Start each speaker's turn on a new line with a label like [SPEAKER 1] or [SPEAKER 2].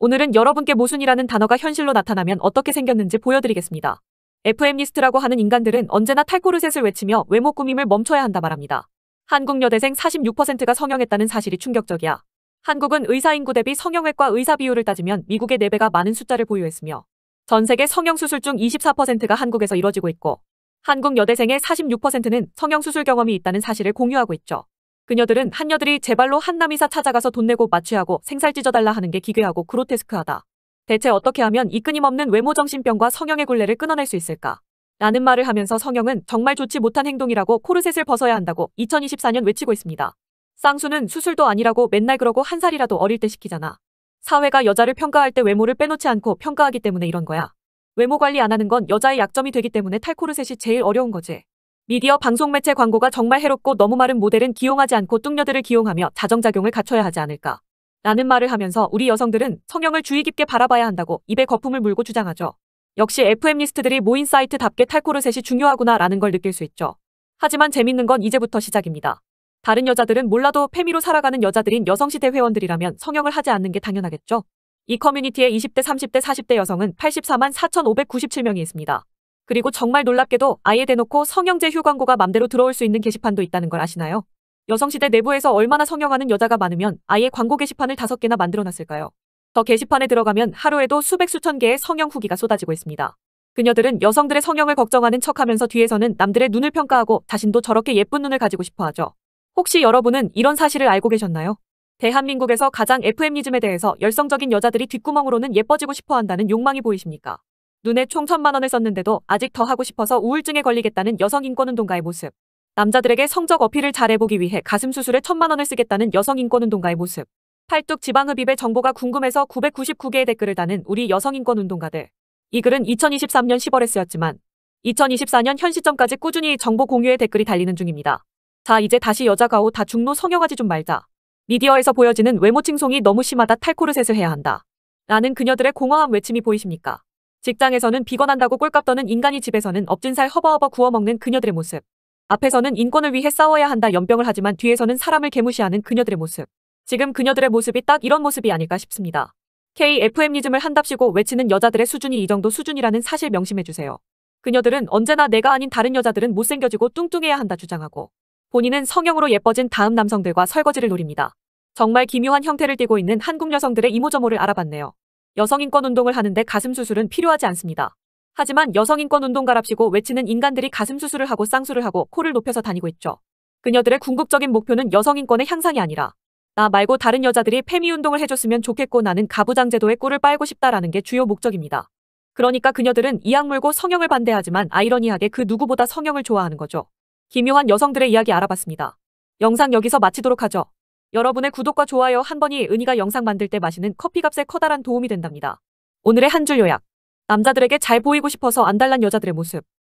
[SPEAKER 1] 오늘은 여러분께 모순이라는 단어가 현실로 나타나면 어떻게 생겼는지 보여드리겠습니다. FM리스트라고 하는 인간들은 언제나 탈코르셋을 외치며 외모 꾸밈을 멈춰야 한다 말합니다. 한국 여대생 46%가 성형했다는 사실이 충격적이야. 한국은 의사 인구 대비 성형외과 의사 비율을 따지면 미국의 4배가 많은 숫자를 보유했으며 전 세계 성형수술 중 24%가 한국에서 이뤄지고 있고 한국 여대생의 46%는 성형수술 경험이 있다는 사실을 공유하고 있죠. 그녀들은 한녀들이 제발로 한남이사 찾아가서 돈 내고 마취하고 생살 찢어달라 하는 게 기괴하고 그로테스크하다. 대체 어떻게 하면 이 끊임없는 외모정신병과 성형의 굴레를 끊어낼 수 있을까? 라는 말을 하면서 성형은 정말 좋지 못한 행동이라고 코르셋을 벗어야 한다고 2024년 외치고 있습니다. 쌍수는 수술도 아니라고 맨날 그러고 한 살이라도 어릴 때 시키잖아. 사회가 여자를 평가할 때 외모를 빼놓지 않고 평가하기 때문에 이런 거야. 외모 관리 안 하는 건 여자의 약점이 되기 때문에 탈코르셋이 제일 어려운 거지. 미디어 방송 매체 광고가 정말 해롭고 너무 마른 모델은 기용하지 않고 뚱녀들을 기용하며 자정작용을 갖춰야 하지 않을까. 라는 말을 하면서 우리 여성들은 성형을 주의 깊게 바라봐야 한다고 입에 거품을 물고 주장하죠. 역시 FM리스트들이 모인 사이트답게 탈코르셋이 중요하구나 라는 걸 느낄 수 있죠. 하지만 재밌는 건 이제부터 시작입니다. 다른 여자들은 몰라도 페미로 살아가는 여자들인 여성시대 회원들이라면 성형을 하지 않는 게 당연하겠죠. 이커뮤니티에 20대, 30대, 40대 여성은 84만 4,597명이 있습니다. 그리고 정말 놀랍게도 아예 대놓고 성형제 휴광고가 맘대로 들어올 수 있는 게시판도 있다는 걸 아시나요? 여성시대 내부에서 얼마나 성형하는 여자가 많으면 아예 광고 게시판을 다섯 개나 만들어놨을까요? 더 게시판에 들어가면 하루에도 수백 수천 개의 성형 후기가 쏟아지고 있습니다. 그녀들은 여성들의 성형을 걱정하는 척하면서 뒤에서는 남들의 눈을 평가하고 자신도 저렇게 예쁜 눈을 가지고 싶어하죠. 혹시 여러분은 이런 사실을 알고 계셨나요? 대한민국에서 가장 f m 리즘에 대해서 열성적인 여자들이 뒷구멍으로는 예뻐지고 싶어한다는 욕망이 보이십니까? 눈에 총 천만 원을 썼는데도 아직 더 하고 싶어서 우울증에 걸리겠다는 여성 인권운동가의 모습. 남자들에게 성적 어필을 잘해보기 위해 가슴 수술에 천만 원을 쓰겠다는 여성 인권운동가의 모습. 팔뚝 지방흡입의 정보가 궁금해서 999개의 댓글을 다는 우리 여성 인권운동가들. 이 글은 2023년 10월에 쓰였지만 2024년 현 시점까지 꾸준히 정보 공유의 댓글이 달리는 중입니다. 자 이제 다시 여자 가오 다 중노 성형하지 좀 말자. 미디어에서 보여지는 외모 칭송이 너무 심하다 탈코르셋을 해야 한다. 라는 그녀들의 공허한 외침이 보이십니까? 직장에서는 비건한다고 꼴값 떠는 인간이 집에서는 엎진살 허버허버 구워먹는 그녀들의 모습. 앞에서는 인권을 위해 싸워야 한다 연병을 하지만 뒤에서는 사람을 개무시하는 그녀들의 모습. 지금 그녀들의 모습이 딱 이런 모습이 아닐까 싶습니다. KFM이즘을 한답시고 외치는 여자들의 수준이 이 정도 수준이라는 사실 명심해주세요. 그녀들은 언제나 내가 아닌 다른 여자들은 못생겨지고 뚱뚱해야 한다 주장하고 본인은 성형으로 예뻐진 다음 남성들과 설거지를 노립니다. 정말 기묘한 형태를 띠고 있는 한국 여성들의 이모저모를 알아봤네요. 여성인권운동을 하는데 가슴 수술은 필요하지 않습니다. 하지만 여성인권운동가랍시고 외치는 인간들이 가슴 수술을 하고 쌍수를 하고 코를 높여서 다니고 있죠. 그녀들의 궁극적인 목표는 여성인권의 향상이 아니라 나 말고 다른 여자들이 페미운동을 해줬으면 좋겠고 나는 가부장제도의 꿀을 빨고 싶다라는 게 주요 목적입니다. 그러니까 그녀들은 이 악물고 성형을 반대하지만 아이러니하게 그 누구보다 성형을 좋아하는 거죠. 기묘한 여성들의 이야기 알아봤습니다. 영상 여기서 마치도록 하죠. 여러분의 구독과 좋아요 한 번이 은희가 영상 만들 때 마시는 커피값에 커다란 도움이 된답니다. 오늘의 한 줄 요약. 남자들에게 잘 보이고 싶어서 안달난 여자들의 모습.